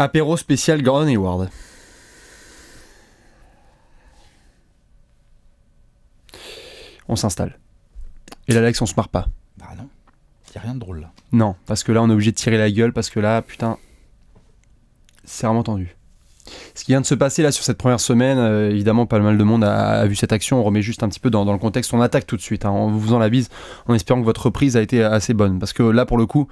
Apéro spécial Gordon Hayward. On s'installe. Et là, Alex, on se marre pas. Bah non, y a rien de drôle là. Non, parce que là, on est obligé de tirer la gueule, parce que là, putain, c'est vraiment tendu. Ce qui vient de se passer là sur cette première semaine, euh, évidemment, pas mal de monde a, vu cette action. On remet juste un petit peu dans, le contexte. On attaque tout de suite, en hein. vous faisant la bise, en espérant que votre reprise a été assez bonne. Parce que là, pour le coup,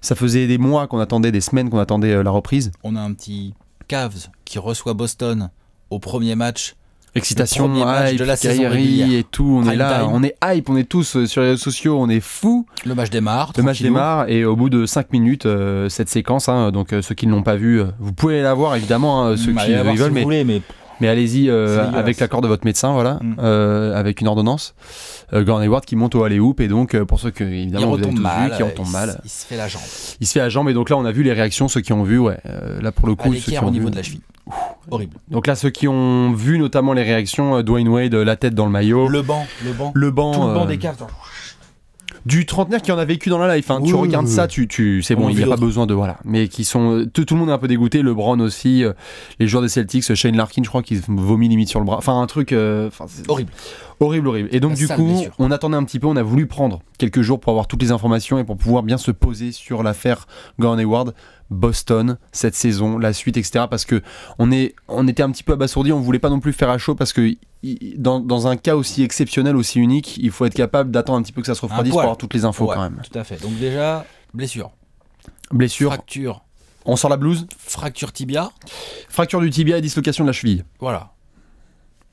ça faisait des mois qu'on attendait, des semaines qu'on attendait euh, la reprise. On a un petit Cavs qui reçoit Boston au premier match. Excitation, de la série et tout. On est là, on est hype, on est tous euh, sur les réseaux sociaux, on est fou. Le match démarre. Le match démarre et au bout de 5 minutes, euh, cette séquence, hein, donc ceux qui ne l'ont pas vu, vous pouvez la voir évidemment, hein, ceux qui veulent, mais allez-y euh, avec l'accord de votre médecin, voilà, mm. euh, avec une ordonnance. Euh, Gordon qui monte au aller hoop et donc pour ceux qui évidemment ont mal, qui en tombent mal, il se fait la jambe. Il se fait la jambe et donc là on a vu les réactions ceux qui ont vu, ouais. là pour le coup, ceux qui au niveau de la cheville. Horrible. Donc là, ceux qui ont vu notamment les réactions, Dwayne Wade, la tête dans le maillot, le banc, le banc, le banc, tout le banc des caves du trentenaire qui en a vécu dans la life. Hein. tu regardes ça, tu, tu, c'est bon, il n'y a pas besoin de voilà. Mais qui sont euh, tout, le monde est un peu dégoûté. le LeBron aussi, euh, les joueurs des Celtics, Shane Larkin, je crois qu'il vomit limite sur le bras. Enfin un truc, euh, horrible, horrible, horrible. Et donc du coup, on attendait un petit peu, on a voulu prendre quelques jours pour avoir toutes les informations et pour pouvoir bien se poser sur l'affaire Gordon Ward Boston cette saison, la suite, etc. Parce que on, est, on était un petit peu abasourdi, on voulait pas non plus faire à chaud parce que dans, un cas aussi exceptionnel, aussi unique, il faut être capable d'attendre un petit peu que ça se refroidisse pour avoir toutes les infos quand même. Tout à fait. Donc déjà, blessure. Blessure. Fracture. On sort la blouse. Fracture tibia. Fracture du tibia et dislocation de la cheville. Voilà.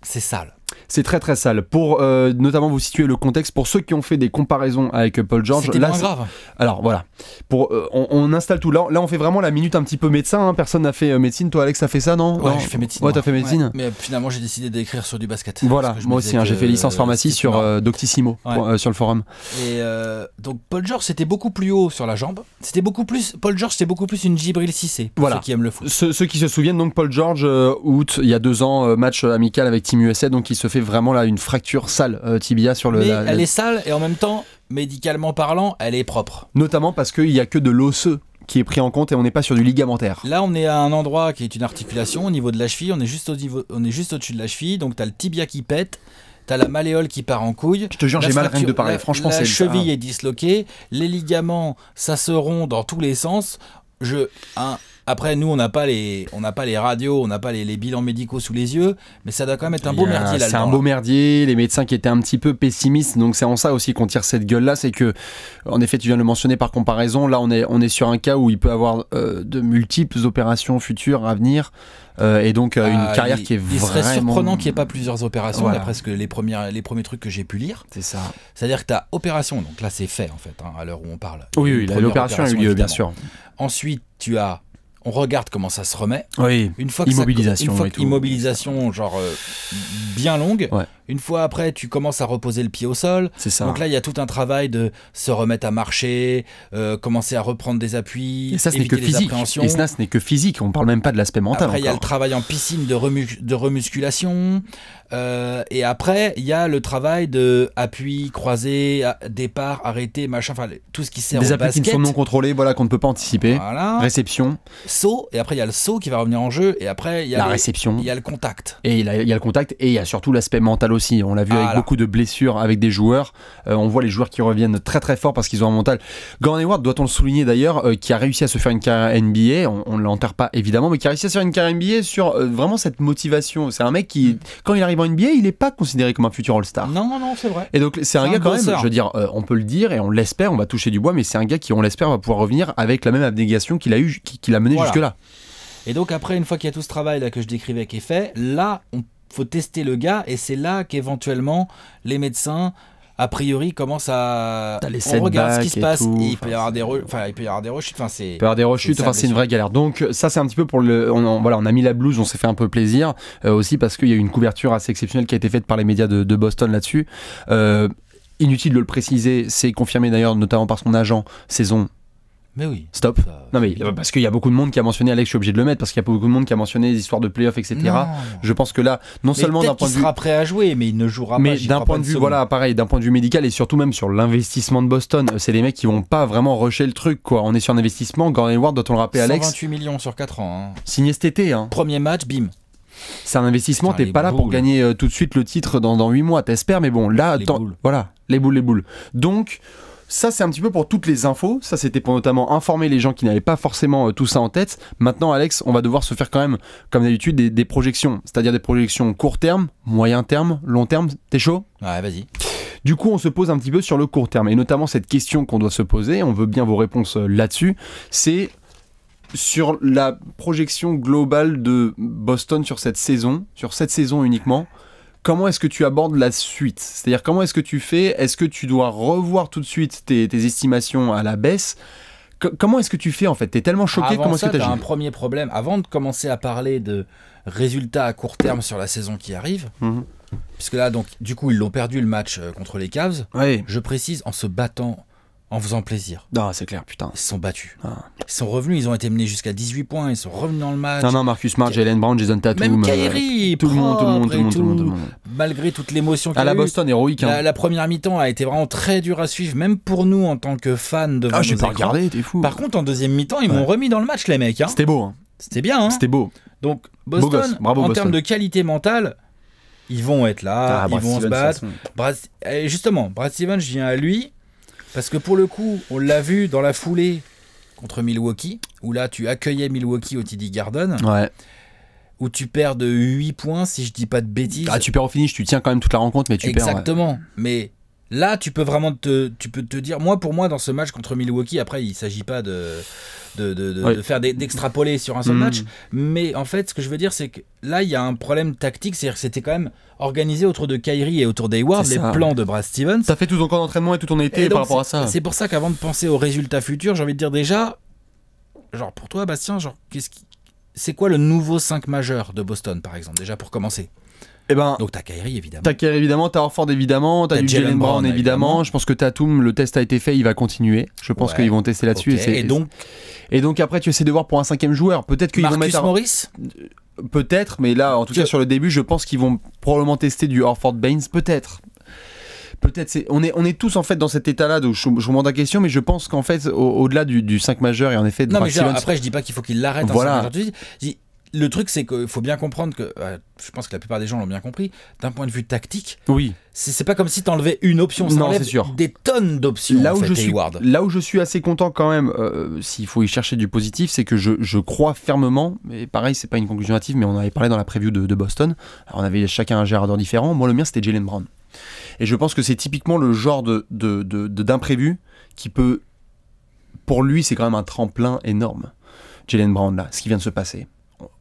C'est sale. C'est très très sale. Pour euh, notamment vous situer le contexte, pour ceux qui ont fait des comparaisons avec euh, Paul George, là, moins grave. Alors voilà, pour euh, on, installe tout. Là, là, on fait vraiment la minute un petit peu médecin. Hein. Personne n'a fait médecine. Toi, Alex, t'as fait ça, non Ouais, j'ai fait médecine. Ouais, t'as fait médecine. Mais finalement, j'ai décidé d'écrire sur du basket. Voilà, moi aussi, hein. j'ai fait licence pharmacie sur Doctissimo sur le forum. Et donc Paul George, c'était beaucoup plus haut sur la jambe. C'était beaucoup plus. Paul George, c'était beaucoup plus une Gibril 6C voilà. Ceux qui aiment le foot. Ceux, qui se souviennent, donc Paul George, août, il y a deux ans, match amical avec Team USA, donc il se fait vraiment là une fracture sale euh, tibia sur le. Mais elle est sale et en même temps, médicalement parlant, elle est propre. Notamment parce qu'il n'y a que de l'osseux qui est pris en compte et on n'est pas sur du ligamentaire. Là, on est à un endroit qui est une articulation au niveau de la cheville, on est juste au niveau, on est juste au-dessus de la cheville, donc tu as le tibia qui pète. T'as la malléole qui part en couille. Je te jure, j'ai mal rien de parler. La, Franchement, la cheville est disloquée. Les ligaments, ça se rompt dans tous les sens. Je, un, après, nous, on n'a pas les, on n'a pas les radios, on n'a pas les, bilans médicaux sous les yeux, mais ça doit quand même être un beau ah, merdier. C'est un beau merdier. Les médecins qui étaient un petit peu pessimistes, donc c'est en ça aussi qu'on tire cette gueule-là, c'est que, en effet, tu viens de le mentionner par comparaison. Là, on est, on est sur un cas où il peut avoir euh, de multiples opérations futures à venir. Euh, et donc euh, une ah, carrière qui est il vraiment. Il serait surprenant qu'il n'y ait pas plusieurs opérations, voilà. d'après les, premières, les premiers trucs que j'ai pu lire. C'est ça. C'est-à-dire que tu as opération, donc là c'est fait en fait, hein, à l'heure où on parle. Oui, oui l'opération a eu lieu, bien sûr. Ensuite, tu as on regarde comment ça se remet. Oui, une fois que immobilisation. une fois immobilisation, genre euh, bien longue. Une fois après, tu commences à reposer le pied au sol. C'est Donc là, il y a tout un travail de se remettre à marcher, euh, commencer à reprendre des appuis. Et ça, ce n'est que physique. Et ça, ce n'est que physique. On ne parle même pas de l'aspect mental. Après, il y a le travail en piscine de, de remusculation. Euh, et après, il y a le travail de appui, croisé, départ, arrêté, machin. Enfin, tout ce qui sert des au basket. Des appuis qui ne sont non contrôlés, voilà, qu'on ne peut pas anticiper. Voilà. Réception. Saut. Et après, il y a le saut qui va revenir en jeu. Et après, il y a la réception. Il y a le contact. Et il y a, le contact. Et il y a surtout l'aspect mental on l'a vu avec beaucoup de blessures avec des joueurs. Euh, on voit les joueurs qui reviennent très très fort parce qu'ils ont un mental. Gordon Ward, doit-on le souligner d'ailleurs, euh, qui a réussi à se faire une carrière NBA. On ne l'enterre pas évidemment, mais qui a réussi à se faire une carrière NBA sur euh, vraiment cette motivation. C'est un mec qui, mm. quand il arrive en NBA, il n'est pas considéré comme un futur All-Star. Non, non, non, c'est vrai. Et donc c'est un, gars quand même, je veux dire, on peut le dire et on l'espère, on va toucher du bois, mais c'est un gars qui, on l'espère, va pouvoir revenir avec la même abnégation qu'il a, eu, qu'il a mené jusque-là. Et donc après, une fois qu'il y a tout ce travail là que je décrivais qui est fait, là, on faut tester le gars et c'est là qu'éventuellement les médecins a priori commencent à on regarde ce qui se passe il peut y avoir des rechutes, enfin il peut y avoir des rechutes enfin c'est une vraie galère donc ça c'est un petit peu pour le on, voilà on a mis la blouse on s'est fait un peu plaisir euh, aussi parce qu'il y a eu une couverture assez exceptionnelle qui a été faite par les médias de, Boston là-dessus euh, Inutile de le préciser, c'est confirmé d'ailleurs notamment par son agent saison mais oui. Stop. non mais parce qu'il y a beaucoup de monde qui a mentionné Alex, je suis obligé de le mettre parce qu'il y a beaucoup de monde qui a mentionné les histoires de playoffs, etc. Je pense que là, non seulement d'un point de vue, il sera prêt à jouer, mais il ne jouera pas. Mais d'un point de vue, voilà, pareil, d'un point de vue médical et surtout même sur l'investissement de Boston, c'est les mecs qui vont pas vraiment rusher le truc, quoi. On est sur un investissement. Gordon Ward, doit on le Alex. 28 millions sur 4 ans. Hein. Signé cet été. Hein. Premier match, bim. C'est un investissement, t'es pas là pour gagner euh, tout de suite le titre dans, dans 8 mois, t'espère mais bon, là, attends. voilà, les boules, les boules. Donc, ça, c'est un petit peu pour toutes les infos. Ça, c'était pour notamment informer les gens qui n'avaient pas forcément euh, tout ça en tête. Maintenant, Alex, on va devoir se faire quand même, comme d'habitude, des, projections. C'est-à-dire des projections court terme, moyen terme, long terme. T'es chaud Ouais, vas-y. Du coup, on se pose un petit peu sur le court terme. Et notamment, cette question qu'on doit se poser, on veut bien vos réponses euh, là-dessus, c'est sur la projection globale de Boston sur cette saison, sur cette saison uniquement comment est-ce que tu abordes la suite C'est-à-dire comment est-ce que tu fais Est-ce que tu dois revoir tout de suite tes, estimations à la baisse Comment est-ce que tu fais en fait Tu es tellement choqué, comment est-ce que un premier problème. Avant de commencer à parler de résultats à court terme sur la saison qui arrive, mmh puisque là, donc, du coup, ils l'ont perdu le match euh, contre les Cavs, je précise, en se battant en faisant plaisir. Non, c'est clair, putain. Ils se sont battus. Ah. Ils sont revenus, ils ont été menés jusqu'à 18 points, ils sont revenus dans le match. Non, non, Marcus Marge, Jalen Brown, Jason Tatum. Même euh, Kyrie, tout, le monde, tout le monde, tout le monde, tout, le monde. Malgré toute l'émotion qu'il y a À la Boston, héroïque. Hein. La, première mi-temps a été vraiment très dure à suivre, même pour nous en tant que fans de. Ah, j'ai pas regardé, t'es fou. Par contre, en deuxième mi-temps, ils m'ont remis dans le match, les mecs. Hein. C'était beau. Hein. C'était bien. Hein. C'était beau. Donc, Boston, Bravo, en termes de qualité mentale, ils vont être là, ah, ils vont se battre. Eh, justement, Brad Stevens, vient à lui parce que pour le coup, on l'a vu dans la foulée contre Milwaukee, où là tu accueillais Milwaukee au TD Garden. Ouais. Où tu perds de 8 points, si je dis pas de bêtises. Ah, tu perds au finish, tu tiens quand même toute la rencontre, mais tu perds. Exactement. Mais Là, tu peux vraiment te, tu peux te dire, moi pour moi dans ce match contre Milwaukee, après il ne s'agit pas de, de, faire d'extrapoler sur un seul hmm. match, mais en fait ce que je veux dire c'est que là il y a un problème tactique, c'est-à-dire que c'était quand même organisé autour de Kyrie et autour war les plans de Brad Stevens. Ça fait tout ton camp d'entraînement et tout ton été par rapport à ça. C'est pour ça qu'avant de penser aux résultats futurs, j'ai envie de dire déjà, genre pour toi Bastien, genre qu'est-ce qui, c'est quoi le nouveau 5 majeur de Boston par exemple déjà pour commencer eh ben, Donc t'as Kairi évidemment. T'as Kairi, évidemment, t'as Orford évidemment, du Jalen Brown, évidemment. Je pense que Tatum, le test a été fait, il va continuer. Je pense qu'ils vont tester là-dessus. Et, donc et donc après tu essaies de voir pour un cinquième joueur. Peut-être qu'ils vont mettre. Morris euh, Peut-être, mais là en tout cas sur le début, je pense qu'ils vont probablement tester du Orford Baines, peut-être. Peut-être c'est on est on est tous en fait dans cet état-là je, vous demande la question mais je pense qu'en fait au-delà du, 5 majeur et en effet de non, mais après je dis pas qu'il faut qu'il l'arrête hein, voilà. 5 majeur, le truc, c'est qu'il faut bien comprendre que, euh, je pense que la plupart des gens l'ont bien compris, d'un point de vue tactique, oui. c'est pas comme si t'enlevais une option, ça enlève des tonnes d'options. Là, où je suis, là où je suis assez content quand même, euh, s'il faut y chercher du positif, c'est que je, crois fermement, Mais pareil, c'est pas une conclusion hâtive, mais on avait parlé dans la preview de, Boston, on avait chacun un Gérardeur différent, moi le mien c'était Jalen Brown. Et je pense que c'est typiquement le genre de, d'imprévu qui peut, pour lui, c'est quand même un tremplin énorme. Jalen Brown, là, ce qui vient de se passer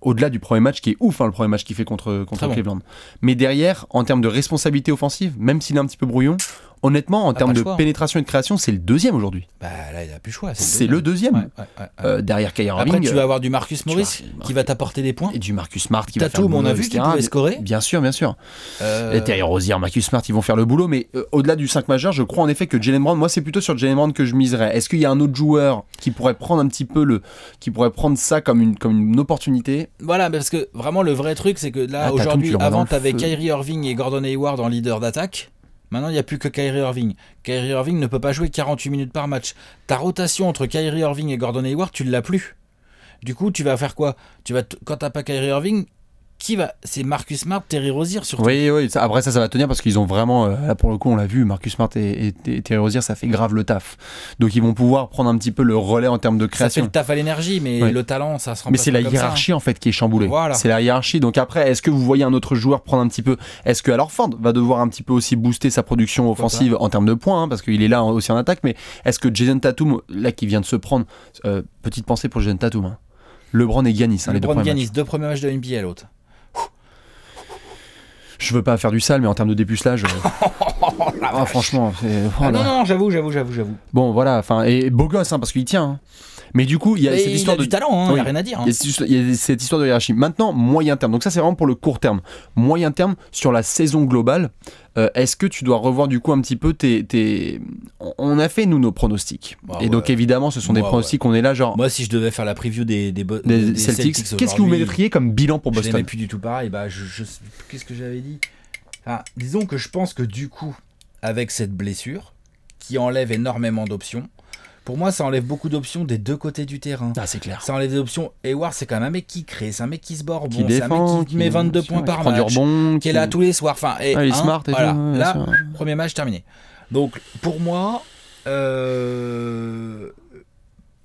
au-delà du premier match qui est ouf, hein, le premier match qu'il fait contre, Cleveland. Mais derrière, en termes de responsabilité offensive, même s'il est un petit peu brouillon, honnêtement, en termes de, hein. pénétration et de création, c'est le deuxième aujourd'hui. Bah là, il a plus choix. C'est le deuxième. Euh, derrière Kyrie Après, tu vas euh, avoir du Marcus Morris qui va t'apporter des points. Et du Marcus Smart qui va faire tout mon avis, qui scorer. Bien sûr, bien sûr. Euh. Rosier, Marcus Smart, ils vont faire le boulot. Mais au-delà du 5 majeur, je crois en effet que Jalen Brown, moi, c'est plutôt sur Jalen Brown que je miserais. Est-ce qu'il y a un autre joueur qui pourrait prendre un petit peu le. qui pourrait prendre ça comme une, comme une opportunité Voilà, parce que vraiment, le vrai truc, c'est que là, ah, aujourd'hui, avant, t'avais Kyrie Irving et Gordon Hayward en leader d'attaque. Maintenant, il n'y a plus que Kyrie Irving. Kyrie Irving ne peut pas jouer 48 minutes par match. Ta rotation entre Kyrie Irving et Gordon Hayward, tu ne l'as plus. Du coup, tu vas faire quoi tu vas Quand tu n'as pas Kyrie Irving, c'est Marcus Smart, Terry Rozier surtout. Oui, oui. après ça, ça va tenir parce qu'ils ont vraiment, euh, là pour le coup, on l'a vu, Marcus Smart et, Terry Rozier, ça fait grave le taf. Donc ils vont pouvoir prendre un petit peu le relais en termes de création. Ça fait le taf à l'énergie, mais le talent, ça se rend. Mais c'est la hiérarchie hein. en fait qui est chamboulée. C'est la hiérarchie. Donc après, est-ce que vous voyez un autre joueur prendre un petit peu Est-ce que alors Ford va devoir un petit peu aussi booster sa production offensive en termes de points hein, parce qu'il est là aussi en attaque. Mais est-ce que Jason Tatum, là qui vient de se prendre, euh, petite pensée pour Jason Tatum. Hein. LeBron et Giannis. LeBron les deux premiers Giannis, deux premiers matchs de NBA l'autre je veux pas faire du sale, mais en termes de dépucelage. Euh, oh, ah, franchement. c'est... Oh ah, non, non, j'avoue, j'avoue, j'avoue, j'avoue. Bon, voilà, enfin, et beau gosse, hein, parce qu'il tient. Hein. Mais du coup, il y a cette histoire de talent, hein, il a rien à dire. Hein. cette histoire de hiérarchie. Maintenant, moyen terme. Donc ça, c'est vraiment pour le court terme. Moyen terme sur la saison globale. Euh, est-ce que tu dois revoir du coup un petit peu tes. On a fait nous nos pronostics. Bah et donc évidemment, ce sont des bah pronostics. qu'on est là genre. Moi, si je devais faire la preview des, Celtics, qu'est-ce que vous mettriez comme bilan pour Boston Je plus du tout pareil. Bah, je, qu'est-ce que j'avais dit Disons que je pense que du coup, avec cette blessure qui enlève énormément d'options, pour moi, ça enlève beaucoup d'options des deux côtés du terrain. Ah, c'est clair. Ça enlève des options. Hayward, c'est quand même un mec qui crée, c'est un mec qui se bord bon, c'est un mec qui, met 22 points par match, qui est là tous les soirs. Enfin, et, ah, smart. voilà, là, premier match terminé. Donc, pour moi, euh,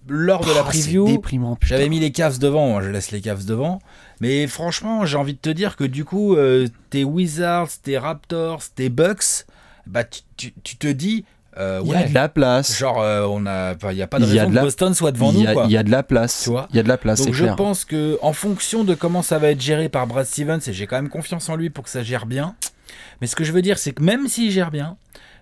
lors de la oh, preview, j'avais mis les Cavs devant, hein, je laisse les Cavs devant. Mais franchement, j'ai envie de te dire que du coup, euh, tes Wizards, tes Raptors, tes Bucks, bah, tu, tu te dis, il y a de la place. Genre, on a, il n'y a pas de raison que Boston soit devant nous. Il y a de la place. Il y a de la place. Donc je pense que, en fonction de comment ça va être géré par Brad Stevens, et j'ai quand même confiance en lui pour que ça gère bien. Mais ce que je veux dire, c'est que même s'il gère bien,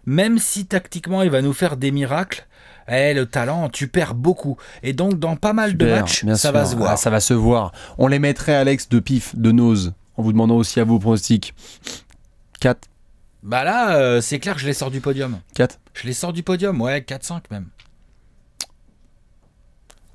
même si tactiquement il va nous faire des miracles, eh, le talent, tu perds beaucoup. Et donc, dans pas mal de matchs, ça va se voir. Ah, ça va se voir. On les mettrait, Alex, de pif, de nose, en vous demandant aussi à vos pronostics. 4 bah là, euh, c'est clair que je les sors du podium. 4. Je les sors du podium, ouais, 4-5 même.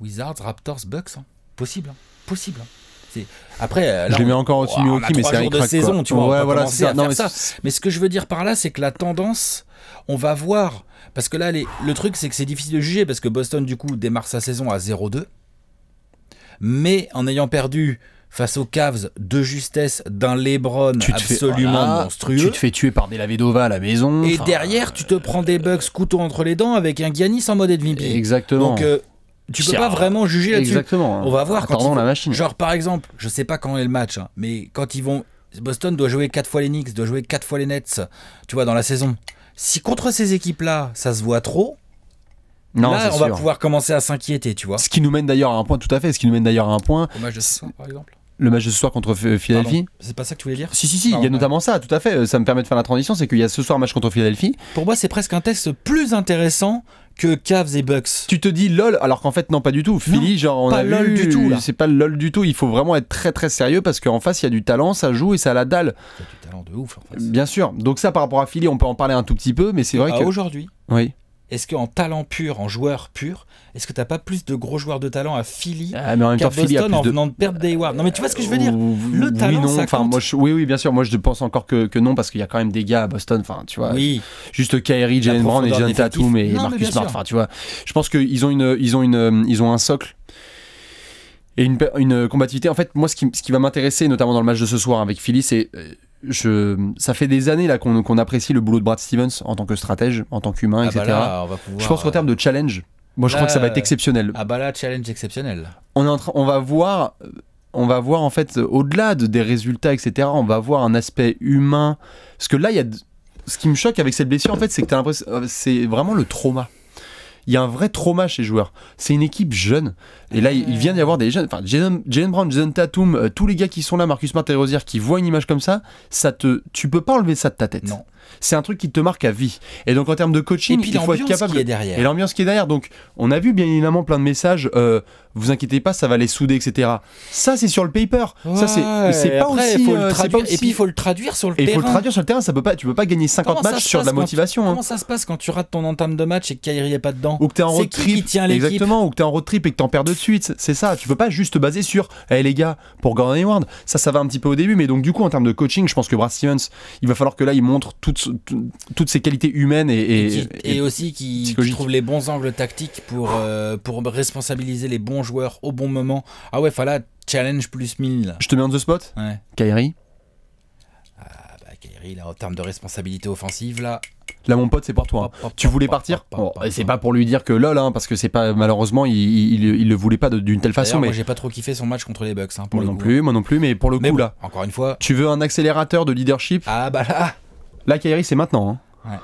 Wizards, Raptors, Bucks, hein. possible, hein. possible. Hein. Après, euh, je les mets encore au Timmy Hockey, mais c'est un de saison, tu vois. Ouais, voilà, mais... ça. mais ce que je veux dire par là, c'est que la tendance, on va voir, parce que là, le truc, c'est que c'est difficile de juger, parce que Boston, du coup, démarre sa saison à 0-2, mais en ayant perdu face aux Cavs de justesse d'un LeBron absolument monstrueux. Tu te fais tuer par des Lavedova à la maison. Et derrière, tu te prends des Bucks couteau entre les dents avec un Giannis en mode MVP. Exactement. Donc euh, tu tu peux pas vraiment juger là-dessus. Exactement. On va hein. voir Attendons quand la machine. Genre par exemple, je sais pas quand est le match, hein, mais quand ils vont Boston doit jouer 4 fois les Knicks, doit jouer 4 fois les Nets, tu vois dans la saison. Si contre ces équipes-là, ça se voit trop, non, là, on va pouvoir commencer à s'inquiéter, tu vois. Ce qui nous mène d'ailleurs à un point, tout à fait. Ce qui nous mène d'ailleurs à un point. Au de par exemple. Le match de ce soir contre Philadelphie C'est pas ça que tu voulais dire Si, si, si, il y a notamment ça, tout à fait. Euh, ça me permet de faire la transition c'est qu'il y a ce soir match contre Philadelphie. Pour moi, c'est presque un test plus intéressant que Cavs et Bucks. Tu te dis lol, alors qu'en fait, non, pas du tout. Philly, genre, on pas a lol du tout. C'est pas lol du tout. Il faut vraiment être très, très sérieux parce qu'en face, il y a du talent, ça joue et ça a la dalle. Il du talent de ouf en face. Bien sûr. Donc, ça, par rapport à Philly, on peut en parler un tout petit peu, mais c'est vrai que. aujourd'hui. Oui. Est-ce qu'en talent pur, en joueur pur, est-ce que t'as pas plus de gros joueurs de talent à Philly ah, mais en Boston en venant de perdre Hayward Non, mais tu vois ce que je veux dire Le talent, Moi, oui, oui, bien sûr. Moi, je pense encore que, non parce qu'il y a quand même des gars à Boston. Enfin, tu vois. Oui. Juste Kyrie, Jalen Brown et Tatum et Marcus Smart. Enfin, tu vois. Je pense qu'ils ont une, ils ont une, ils ont un socle et une, une combativité. En fait, moi, ce qui, ce qui va m'intéresser, notamment dans le match de ce soir avec Philly, c'est euh, ça fait des années là qu'on apprécie le boulot de Brad Stevens en tant que stratège, en tant qu'humain, ah etc. Bah je pense qu'en terme euh, termes de challenge, moi je crois que ça va être exceptionnel. Ah bah là, challenge exceptionnel. On, on va voir, on va voir en fait au-delà des résultats, etc. On va voir un aspect humain, parce que là il y a, ce qui me choque avec cette blessure en fait, c'est que euh, c'est vraiment le trauma il y a un vrai trauma chez les joueurs. C'est une équipe jeune. Et là, il vient d'y avoir des jeunes. Enfin, Jalen Brown, Jason Tatum, euh, tous les gars qui sont là, Marcus Smart et qui voient une image comme ça, ça te, tu peux pas enlever ça de ta tête. Non c'est un truc qui te marque à vie. Et donc en termes de coaching, et puis il faut être capable. derrière. Et l'ambiance qui est derrière. Donc on a vu bien évidemment plein de messages. Euh, vous inquiétez pas, ça va les souder, etc. Ça c'est sur le paper. ça c'est c'est pas, aussi, euh, Et puis il faut le traduire sur le et Il faut le traduire sur le terrain. Ça peut pas. Tu peux pas gagner 50 matchs sur la motivation. Hein. Comment ça se passe quand tu rates ton entame de match et que Kyrie est pas dedans Ou que t'es en road trip. exactement. Ou que t'es en road trip et que t'en perds de suite. C'est ça. Tu peux pas juste te baser sur. Hey, eh, les gars, pour Gordon Hayward, ça ça va un petit peu au début, mais donc du coup en termes de coaching, je pense que Brad Stevens, il va falloir que là il montre tout toutes, ses qualités humaines et, et, et, aussi qui, trouve les bons angles tactiques pour, oh. euh, pour responsabiliser les bons joueurs au bon moment. Ah ouais, voilà, challenge plus 1000. Je te mets en the spot Ouais. Kairi Ah bah Kairi, là, en termes de responsabilité offensive, là. Là, mon pote, c'est pour toi. tu voulais partir bon, C'est pas pour lui dire que lol, hein, parce que c'est pas malheureusement, il, il, le voulait pas d'une telle façon. Mais moi, j'ai pas trop kiffé son match contre les Bucks. Hein, pour moi non plus, moi non plus, mais pour le coup là. Encore une fois. Tu veux un accélérateur de leadership Ah bah là. Là, Kairi, c'est maintenant. Hein.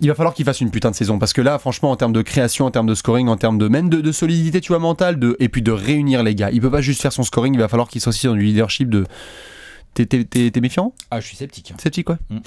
Il va falloir qu'il fasse une putain de saison parce que là, franchement, en termes de création, en termes de scoring, en termes de même de, solidité, tu vois, mentale, de, et puis de réunir les gars. Il peut pas juste faire son scoring. Il va falloir qu'il soit aussi dans du leadership. De, t'es méfiant Ah, je suis sceptique. Sceptique, quoi. Ouais. Mm.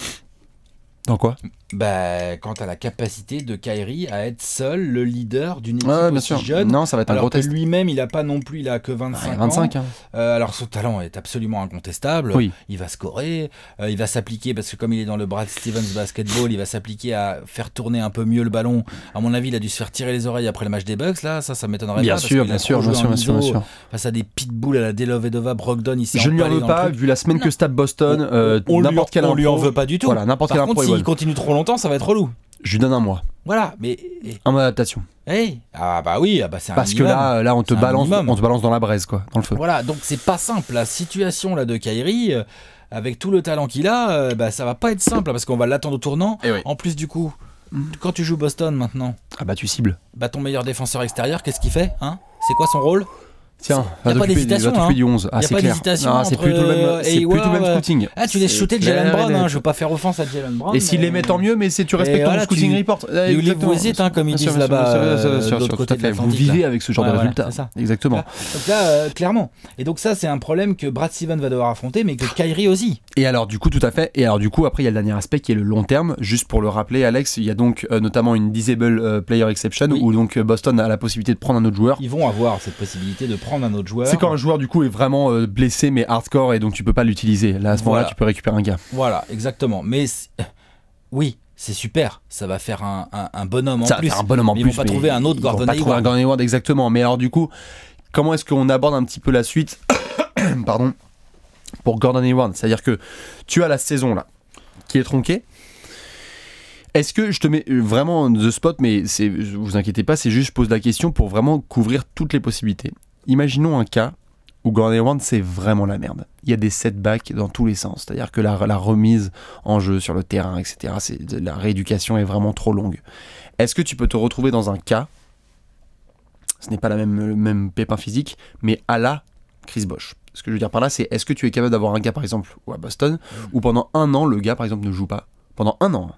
Dans quoi bah, Quant à la capacité de Kyrie à être seul le leader d'une équipe jeune. Non, ça va être un gros Lui-même, il a pas non plus, il a que 25, 25 ah, ans. Hein. Euh, alors son talent est absolument incontestable. Oui. Il va scorer, euh, il va s'appliquer parce que comme il est dans le Brad Stevens basketball, il va s'appliquer à faire tourner un peu mieux le ballon. À mon avis, il a dû se faire tirer les oreilles après le match des Bucks. Là, ça, ça m'étonnerait pas. Sûr, bien sûr, bien sûr, bien sûr, Face à des pitbulls à la Delovedova, Brogdon, ici. Je ne lui en veux pas vu la semaine que stab Boston. Euh, n'importe on lui en veut pas du tout. Voilà, n'importe quel il continue trop longtemps, ça va être relou. Je lui donne un mois. Voilà, mais. Eh. Un mois d'adaptation. Eh Ah bah oui, ah bah c'est Parce que là, là on, te balance, on te balance dans la braise, quoi, dans le feu. Voilà, donc c'est pas simple. La situation là, de Kairi, euh, avec tout le talent qu'il a, euh, bah, ça va pas être simple hein, parce qu'on va l'attendre au tournant. Et eh En plus, du coup, mm. quand tu joues Boston maintenant. Ah bah tu cibles. Bah ton meilleur défenseur extérieur, qu'est-ce qu'il fait hein C'est quoi son rôle Tiens, il n'y a pas d'hésitation. Hein. Ah, il du 11. Ah, c'est pas d'hésitation. c'est plus tout le même, c'est scouting. Ah, tu laisses shooter Jalen Brown. Hein, je veux pas faire offense à Jalen Brown. Et s'il les met, tant mieux. Mais c'est tu respectes ton scouting report. vous êtes hein, comme ils disent là-bas. Euh, vous vivez avec ce genre de résultat. Exactement. Donc là, euh, clairement. Et donc ça, c'est un problème que Brad Steven va devoir affronter, mais que Kyrie aussi. Et alors du coup, tout à fait. Et alors du coup, après, il y a le dernier aspect qui est le long terme. Juste pour le rappeler, Alex, il y a donc euh, notamment une disable euh, player exception où donc euh, Boston a la possibilité de prendre un autre joueur. Ils vont avoir cette possibilité de prendre un autre joueur. C'est quand un joueur du coup est vraiment blessé mais hardcore et donc tu peux pas l'utiliser. Là, à ce moment-là, tu peux récupérer un gars. Voilà, exactement. Mais oui, c'est super, ça va faire un, bonhomme en ça plus. Va faire un bonhomme en plus. Ils vont pas trouver un autre Gordon un Gordon exactement. Mais alors du coup, comment est-ce qu'on aborde un petit peu la suite Pardon pour Gordon Hayward. C'est-à-dire que tu as la saison là qui est tronquée. Est-ce que je te mets euh, vraiment the spot, mais c'est, vous inquiétez pas, c'est juste je pose la question pour vraiment couvrir toutes les possibilités. Imaginons un cas où Gordon Hayward c'est vraiment la merde. Il y a des setbacks dans tous les sens, c'est-à-dire que la, remise en jeu sur le terrain, etc., la rééducation est vraiment trop longue. Est-ce que tu peux te retrouver dans un cas, ce n'est pas la même, le même pépin physique, mais à la Chris Bosch. Ce que je veux dire par là, c'est est-ce que tu es capable d'avoir un gars, par exemple, ou à Boston, mm. où pendant un an, le gars, par exemple, ne joue pas Pendant un an.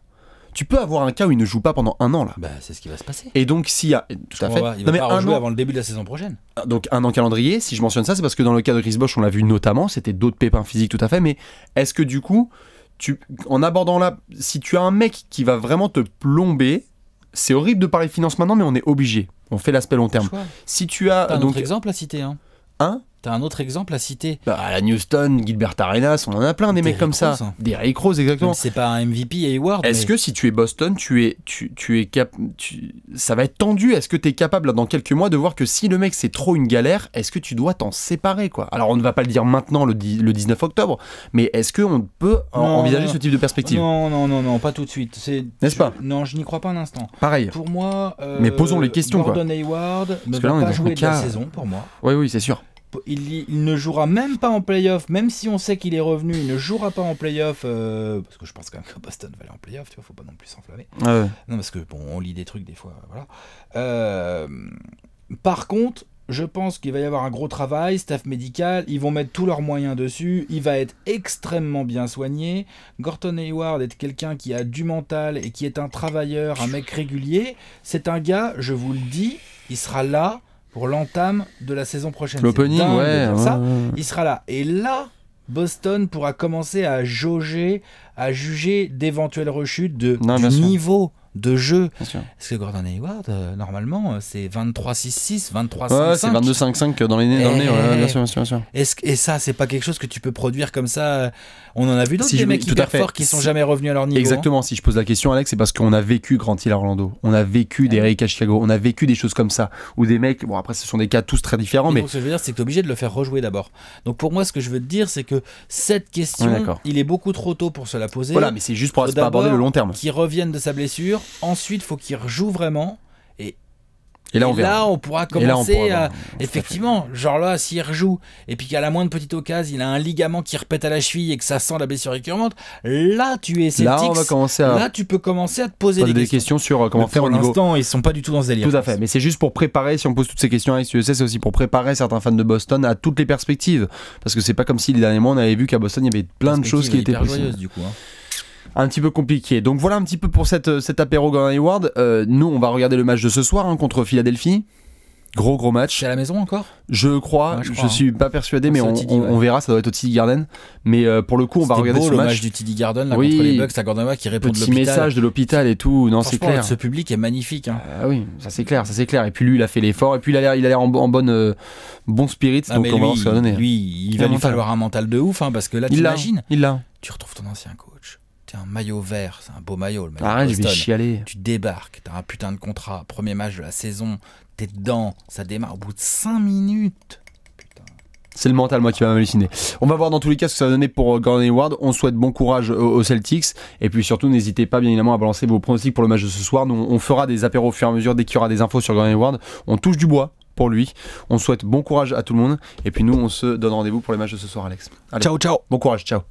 Tu peux avoir un cas où il ne joue pas pendant un an là. Bah, c'est ce qui va se passer. Et donc s'il y a tout à fait, il va pas un avant le début de la saison prochaine. Ah, donc un an calendrier. Si je mentionne ça, c'est parce que dans le cas de Chris Bosch, on l'a vu notamment, c'était d'autres pépins physiques tout à fait. Mais est-ce que du coup, tu, en abordant là, si tu as un mec qui va vraiment te plomber, c'est horrible de parler finance maintenant, mais on est obligé. On fait l'aspect long terme. Si tu as un donc autre exemple à citer, hein. Un T'as un autre exemple à citer bah, À la Newston, Gilbert Arenas, on en a plein des mecs comme ça. Hein. Des Ray Rose, exactement. C'est pas un MVP Hayward. Est-ce que si tu es Boston, tu es, tu, tu es cap, tu... ça va être tendu Est-ce que tu es capable dans quelques mois de voir que si le mec c'est trop une galère, est-ce que tu dois t'en séparer quoi Alors on ne va pas le dire maintenant le, 19 octobre, mais est-ce qu'on peut envisager ce type de perspective Non, non, non, non, pas tout de suite. N'est-ce pas Non, je n'y crois pas un instant. Pareil. Pour moi. mais posons les questions. Euh, Gordon quoi. Hayward ne va pas jouer de la saison pour moi. Oui, oui, c'est sûr il, ne jouera même pas en playoff, même si on sait qu'il est revenu, il ne jouera pas en playoff, euh, parce que je pense quand même que Boston va aller en playoff, tu vois, faut pas non plus s'enflammer. Ah non, parce que bon, on lit des trucs des fois, voilà. Euh, par contre, je pense qu'il va y avoir un gros travail, staff médical, ils vont mettre tous leurs moyens dessus, il va être extrêmement bien soigné. Gorton Hayward est quelqu'un qui a du mental et qui est un travailleur, un mec régulier. C'est un gars, je vous le dis, il sera là, l'entame de la saison prochaine. L'opening, ouais, ouais, Il sera là. Et là, Boston pourra commencer à jauger, à juger d'éventuelles rechutes de, niveau de jeu. Parce que Gordon Hayward, euh, normalement, euh, c'est 23-6-6, 23-5. 5 c'est 22-5-5 euh, dans les eh, nez. Et... Eh, bien sûr, bien sûr, Et, ça, c'est pas quelque chose que tu peux produire comme ça. On en a vu d'autres des mecs tout hyper forts qui sont jamais revenus à leur niveau. Hein. Exactement. Si je pose la question, Alex, c'est parce qu'on a vécu Grand Hill Orlando, on a vécu Derrick des eh Chicago, on a vécu des choses comme ça. Ou des mecs, bon, après, ce sont des cas tous très différents. mais donc, ce que je veux dire, c'est que tu obligé de le faire rejouer d'abord. Donc, pour moi, ce que je veux te dire, c'est que cette question, il est beaucoup trop tôt pour se la poser. Voilà, mais c'est juste pour, pour aborder le long terme. Qui reviennent de sa blessure Ensuite Ensuite, faut qu'il rejoue vraiment. Et, là, on là, on pourra commencer à... Effectivement, genre là, s'il rejoue, et puis qu'à la moindre petite occasion, il a un ligament qui repète à la cheville et que ça sent la blessure récurrente, là, tu es sceptique. Là, on va commencer là tu peux commencer à te poser des, questions. sur euh, comment faire au niveau... Pour l'instant, ils sont pas du tout dans ce délire. Tout à fait. Mais c'est juste pour préparer, si on pose toutes ces questions à ce c'est aussi pour préparer certains fans de Boston à toutes les perspectives. Parce que c'est pas comme si, les derniers mois, on avait vu qu'à Boston, il y avait plein de choses qui étaient possibles. Du coup, hein un petit peu compliqué. Donc voilà un petit peu pour cette, euh, cet apéro Gordon Hayward. Euh, nous, on va regarder le match de ce soir hein, contre Philadelphie. Gros gros match. C'est à la maison encore Je crois, je, hein. suis pas persuadé, mais on, verra, ça doit être au TD Garden. Mais euh, pour le coup, on va regarder le match. du TD Garden contre les Bucks, à Gordon qui répond Petit message de l'hôpital et tout, non c'est clair. Ce public est magnifique. Hein. Ah oui, ça c'est clair, ça c'est clair. Et puis lui, il a fait l'effort, et puis il a l'air en, en bonne, bon spirit, ah, donc on Lui, il, va lui falloir un mental de ouf, parce que là, tu imagines, il l'a. Tu retrouves ton ancien coach T'es un maillot vert, c'est un beau maillot. Le maillot je vais chialer. Tu débarques, t'as un putain de contrat, premier match de la saison, t'es dedans, ça démarre au bout de 5 minutes. C'est le mental, moi, qui va m'halluciner. On va voir dans tous les cas ce que ça va donner pour euh, Gordon Hayward. On souhaite bon courage euh, aux Celtics. Et puis surtout, n'hésitez pas, bien évidemment, à balancer vos pronostics pour le match de ce soir. Nous, on fera des apéros au fur et à mesure dès qu'il y aura des infos sur Gordon Hayward. On touche du bois pour lui. On souhaite bon courage à tout le monde. Et puis nous, on se donne rendez-vous pour les matchs de ce soir, Alex. ciao, ciao. Bon courage, ciao.